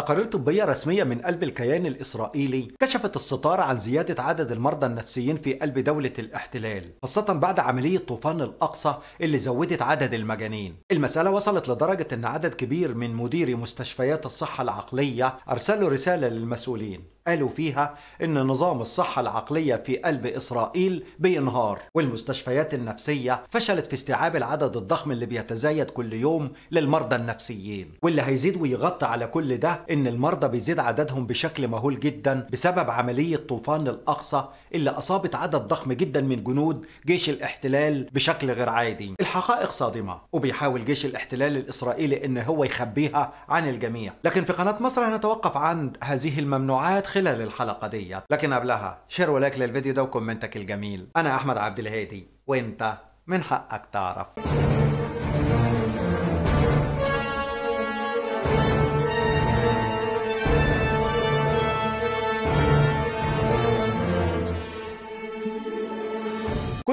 أقرت طبية رسمية من قلب الكيان الإسرائيلي كشفت الستار عن زيادة عدد المرضى النفسيين في قلب دولة الاحتلال خاصة بعد عملية طوفان الأقصى اللي زودت عدد المجانين المسألة وصلت لدرجة أن عدد كبير من مديري مستشفيات الصحة العقلية أرسلوا رسالة للمسؤولين قالوا فيها إن نظام الصحة العقلية في قلب إسرائيل بينهار والمستشفيات النفسية فشلت في استيعاب العدد الضخم اللي بيتزايد كل يوم للمرضى النفسيين واللي هيزيد ويغطي على كل ده إن المرضى بيزيد عددهم بشكل مهول جدا بسبب عملية طوفان الأقصى اللي أصابت عدد ضخم جدا من جنود جيش الاحتلال بشكل غير عادي الحقائق صادمة وبيحاول جيش الاحتلال الإسرائيلي إن هو يخبيها عن الجميع لكن في قناة مصر هنتوقف عند هذه الممنوعات خلال الحلقة دي لكن قبلها شير ولايك للفيديو ده وكومنتك الجميل أنا أحمد عبد الهادي وأنت من حقك تعرف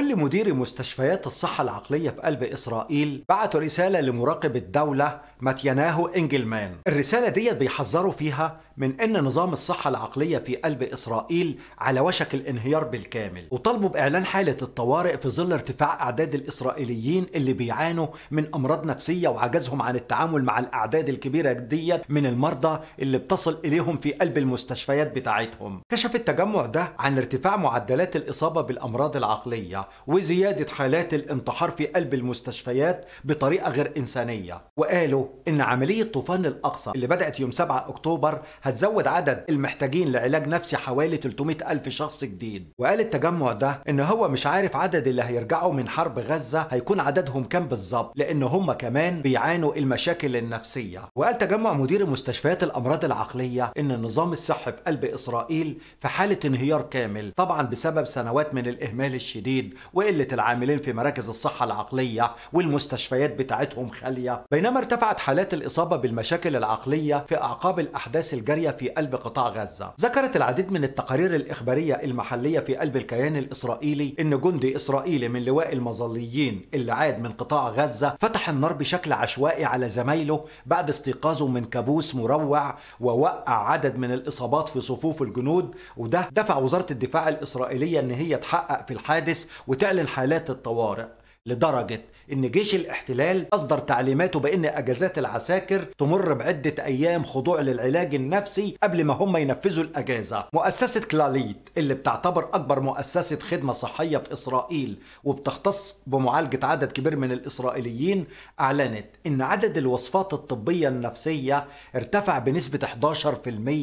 كل مدير مستشفيات الصحة العقلية في قلب إسرائيل بعتوا رسالة لمراقب الدولة ماتياناهو إنجلمان الرسالة ديت بيحذروا فيها من أن نظام الصحة العقلية في قلب إسرائيل على وشك الانهيار بالكامل وطالبوا بإعلان حالة الطوارئ في ظل ارتفاع أعداد الإسرائيليين اللي بيعانوا من أمراض نفسية وعجزهم عن التعامل مع الأعداد الكبيرة ديت من المرضى اللي بتصل إليهم في قلب المستشفيات بتاعتهم كشف التجمع ده عن ارتفاع معدلات الإصابة بالأمراض العقلية وزيادة حالات الانتحار في قلب المستشفيات بطريقة غير إنسانية وقالوا إن عملية طوفان الأقصى اللي بدأت يوم 7 أكتوبر هتزود عدد المحتاجين لعلاج نفسي حوالي 300 ألف شخص جديد وقال التجمع ده إن هو مش عارف عدد اللي هيرجعوا من حرب غزة هيكون عددهم كام بالظبط لأن هم كمان بيعانوا المشاكل النفسية وقال تجمع مدير مستشفيات الأمراض العقلية إن النظام الصحي في قلب إسرائيل في حالة انهيار كامل طبعا بسبب سنوات من الإهمال الشديد وقلة العاملين في مراكز الصحة العقلية والمستشفيات بتاعتهم خالية بينما ارتفعت حالات الإصابة بالمشاكل العقلية في أعقاب الأحداث الجارية في قلب قطاع غزة ذكرت العديد من التقارير الإخبارية المحلية في قلب الكيان الإسرائيلي إن جندي إسرائيلي من لواء المظليين اللي عاد من قطاع غزة فتح النار بشكل عشوائي على زمايله بعد استيقاظه من كابوس مروع ووقع عدد من الإصابات في صفوف الجنود وده دفع وزارة الدفاع الإسرائيلية إن هي تحقق في الحادث وتقلل حالات الطوارئ لدرجة إن جيش الاحتلال أصدر تعليماته بإن أجازات العساكر تمر بعدة أيام خضوع للعلاج النفسي قبل ما هم ينفذوا الأجازة مؤسسة كلاليت اللي بتعتبر أكبر مؤسسة خدمة صحية في إسرائيل وبتختص بمعالجة عدد كبير من الإسرائيليين أعلنت إن عدد الوصفات الطبية النفسية ارتفع بنسبة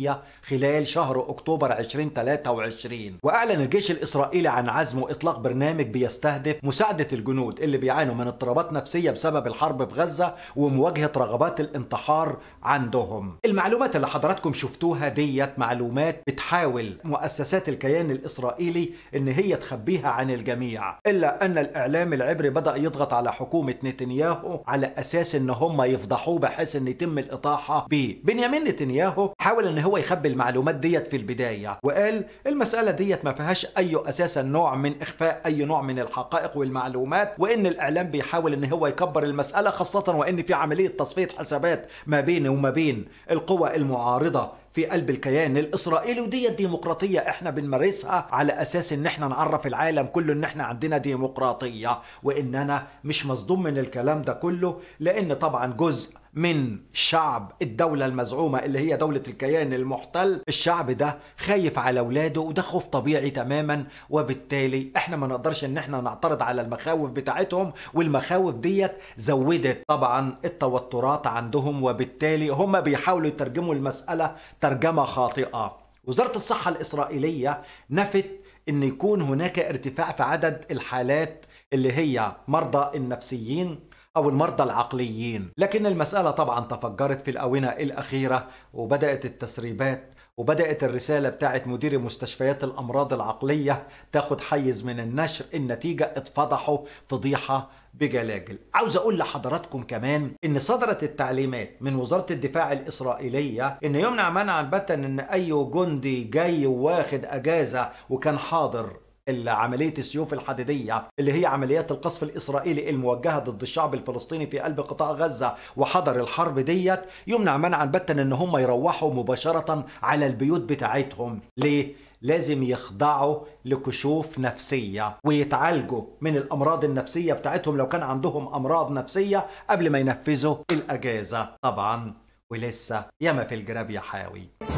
11% خلال شهر أكتوبر 2023 وأعلن الجيش الإسرائيلي عن عزمه إطلاق برنامج بيستهدف مساعدة الجنود اليهود اللي بيعانوا من اضطرابات نفسية بسبب الحرب في غزة ومواجهة رغبات الانتحار عندهم المعلومات اللي حضراتكم شفتوها ديت معلومات بتحاول مؤسسات الكيان الإسرائيلي إن هي تخبيها عن الجميع إلا أن الإعلام العبري بدأ يضغط على حكومة نتنياهو على أساس إن هم يفضحوه بحيث إن يتم الإطاحة بيه بنيامين نتنياهو حاول إن هو يخبي المعلومات ديت في البداية وقال المسألة ديت ما فيهاش أي أساسا نوع من إخفاء أي نوع من الحقائق والمعلومات وان الاعلام بيحاول ان هو يكبر المساله خاصه وان في عمليه تصفيه حسابات ما بيني وما بين القوى المعارضه في قلب الكيان الاسرائيلي ودي الديمقراطيه احنا بنمارسها على اساس ان احنا نعرف العالم كله ان احنا عندنا ديمقراطيه وان انا مش مصدوم من الكلام ده كله لان طبعا جزء من شعب الدولة المزعومة اللي هي دولة الكيان المحتل الشعب ده خايف على ولاده وده خوف طبيعي تماما وبالتالي احنا ما نقدرش ان احنا نعترض على المخاوف بتاعتهم والمخاوف ديت زودت طبعا التوترات عندهم وبالتالي هم بيحاولوا يترجموا المسألة ترجمة خاطئة وزارة الصحة الإسرائيلية نفت أن يكون هناك ارتفاع في عدد الحالات اللي هي مرضى النفسيين أو المرضى العقليين لكن المسألة طبعا تفجرت في الآونة الأخيرة وبدأت التسريبات وبدأت الرسالة بتاعت مدير مستشفيات الأمراض العقلية تاخد حيز من النشر النتيجة اتفضحوا فضيحة بجلاجل عاوز أقول لحضراتكم كمان إن صدرت التعليمات من وزارة الدفاع الإسرائيلية إن يمنع منعا باتا إن أي جندي جاي واخد أجازة وكان حاضر عملية السيوف الحديدية اللي هي عمليات القصف الإسرائيلي الموجهة ضد الشعب الفلسطيني في قلب قطاع غزة وحضر الحرب ديت يمنع منعا باتا إن هم يروحوا مباشرة على البيوت بتاعتهم ليه؟ لازم يخضعوا لكشوف نفسية ويتعالجوا من الأمراض النفسية بتاعتهم لو كان عندهم أمراض نفسية قبل ما ينفذوا الأجازة طبعا ولسه ياما في الجراب يا حاوي